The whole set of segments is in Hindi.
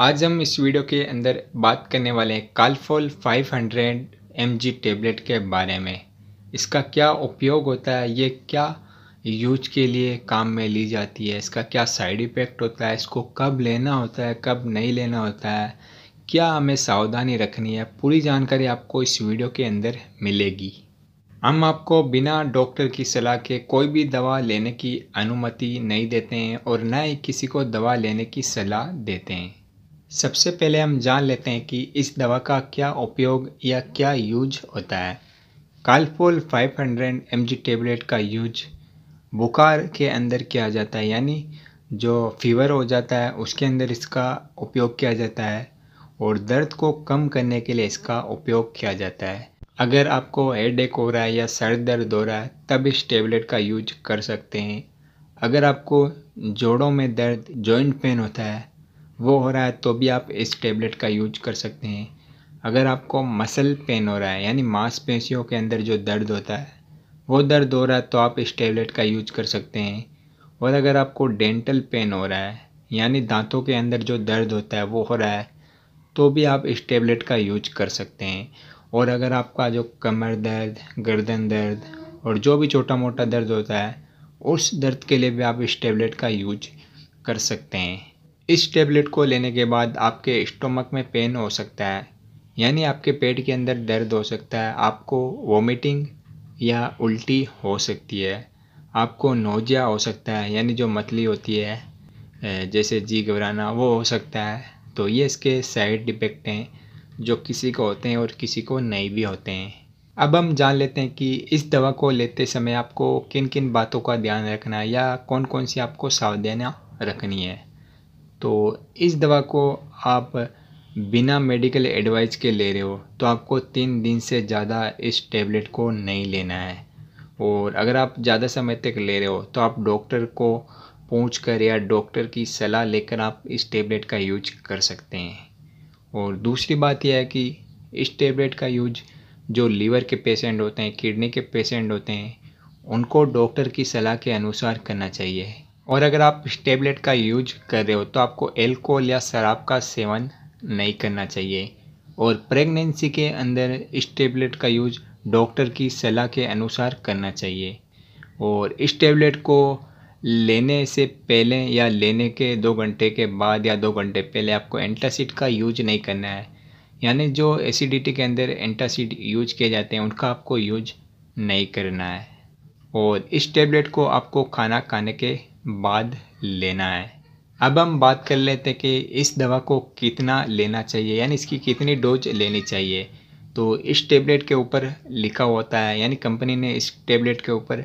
आज हम इस वीडियो के अंदर बात करने वाले हैं कालफोल 500 हंड्रेड एम टेबलेट के बारे में इसका क्या उपयोग होता है ये क्या यूज के लिए काम में ली जाती है इसका क्या साइड इफ़ेक्ट होता है इसको कब लेना होता है कब नहीं लेना होता है क्या हमें सावधानी रखनी है पूरी जानकारी आपको इस वीडियो के अंदर मिलेगी हम आपको बिना डॉक्टर की सलाह के कोई भी दवा लेने की अनुमति नहीं देते हैं और न ही किसी को दवा लेने की सलाह देते हैं सबसे पहले हम जान लेते हैं कि इस दवा का क्या उपयोग या क्या यूज होता है कालपोल 500 हंड्रेड एम टेबलेट का यूज बुखार के अंदर किया जाता है यानी जो फीवर हो जाता है उसके अंदर इसका उपयोग किया जाता है और दर्द को कम करने के लिए इसका उपयोग किया जाता है अगर आपको हेड हो रहा है या सर दर्द हो रहा है तब इस टेबलेट का यूज कर सकते हैं अगर आपको जोड़ों में दर्द जॉइंट पेन होता है वो हो रहा है तो भी आप इस टेबलेट का यूज कर सकते हैं अगर आपको मसल पेन हो रहा है यानी मांसपेशियों के अंदर जो दर्द होता है वो दर्द हो रहा है तो आप इस टेबलेट का यूज कर सकते हैं और अगर आपको डेंटल पेन हो रहा है यानी दांतों के अंदर जो दर्द होता है वो हो रहा है तो भी आप इस टेबलेट का यूज कर सकते हैं और अगर आपका जो कमर दर्द गर्दन दर्द और जो भी छोटा मोटा दर्द होता है उस दर्द के लिए भी आप इस टेबलेट का यूज कर सकते हैं इस टेबलेट को लेने के बाद आपके स्टोमक में पेन हो सकता है यानी आपके पेट के अंदर दर्द हो सकता है आपको वॉमिटिंग या उल्टी हो सकती है आपको नोजिया हो सकता है यानी जो मतली होती है जैसे जी घबराना वो हो सकता है तो ये इसके साइड इफेक्ट हैं जो किसी को होते हैं और किसी को नहीं भी होते हैं अब हम जान लेते हैं कि इस दवा को लेते समय आपको किन किन बातों का ध्यान रखना है या कौन कौन सी आपको सावधानियाँ रखनी है तो इस दवा को आप बिना मेडिकल एडवाइस के ले रहे हो तो आपको तीन दिन से ज़्यादा इस टेबलेट को नहीं लेना है और अगर आप ज़्यादा समय तक ले रहे हो तो आप डॉक्टर को पूछ कर या डॉक्टर की सलाह लेकर आप इस टेबलेट का यूज कर सकते हैं और दूसरी बात यह है कि इस टेबलेट का यूज जो लीवर के पेशेंट होते हैं किडनी के पेशेंट होते हैं उनको डॉक्टर की सलाह के अनुसार करना चाहिए और अगर आप टेबलेट का यूज कर रहे हो तो आपको एल्कोहल या शराब का सेवन नहीं करना चाहिए और प्रेगनेंसी के अंदर इस टेबलेट का यूज डॉक्टर की सलाह के अनुसार करना चाहिए और इस टेबलेट को लेने से पहले या लेने के दो घंटे के बाद या दो घंटे पहले आपको एंटासिड का यूज नहीं करना है यानी जो एसिडिटी के अंदर एंटासिड यूज किए जाते हैं उनका आपको यूज नहीं करना है और इस टेबलेट को आपको खाना खाने के बाद लेना है अब हम बात कर लेते हैं कि इस दवा को कितना लेना चाहिए यानी इसकी कितनी डोज लेनी चाहिए तो इस टेबलेट के ऊपर लिखा होता है यानी कंपनी ने इस टेबलेट के ऊपर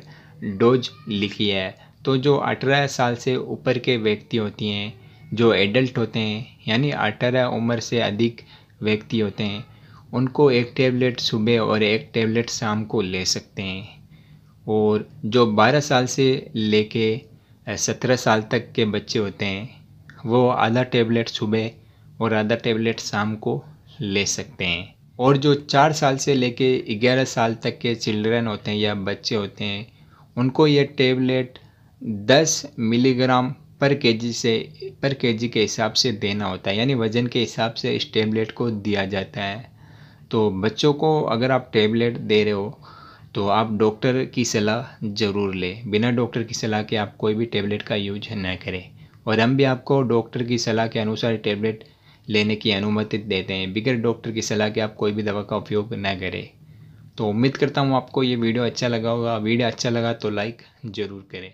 डोज लिखी है तो जो अठारह साल से ऊपर के व्यक्ति होती हैं जो एडल्ट होते हैं यानी अठारह उम्र से अधिक व्यक्ति होते हैं उनको एक टेबलेट सुबह और एक टेबलेट शाम को ले सकते हैं और जो 12 साल से लेके सत्रह साल तक के बच्चे होते हैं वो आधा टेबलेट सुबह और आधा टेबलेट शाम को ले सकते हैं और जो चार साल से लेके ग्यारह साल तक के चिल्ड्रन होते हैं या बच्चे होते हैं उनको ये टेबलेट दस मिलीग्राम पर केजी से पर केजी के हिसाब से देना होता है यानी वज़न के हिसाब से इस टेबलेट को दिया जाता है तो बच्चों को अगर आप टेबलेट दे रहे हो तो आप डॉक्टर की सलाह ज़रूर लें बिना डॉक्टर की सलाह के आप कोई भी टेबलेट का यूज ना करें और हम भी आपको डॉक्टर की सलाह के अनुसार टेबलेट लेने की अनुमति देते हैं बिगर डॉक्टर की सलाह के आप कोई भी दवा का उपयोग ना करें तो उम्मीद करता हूँ आपको ये वीडियो अच्छा लगा होगा वीडियो अच्छा लगा तो लाइक ज़रूर करें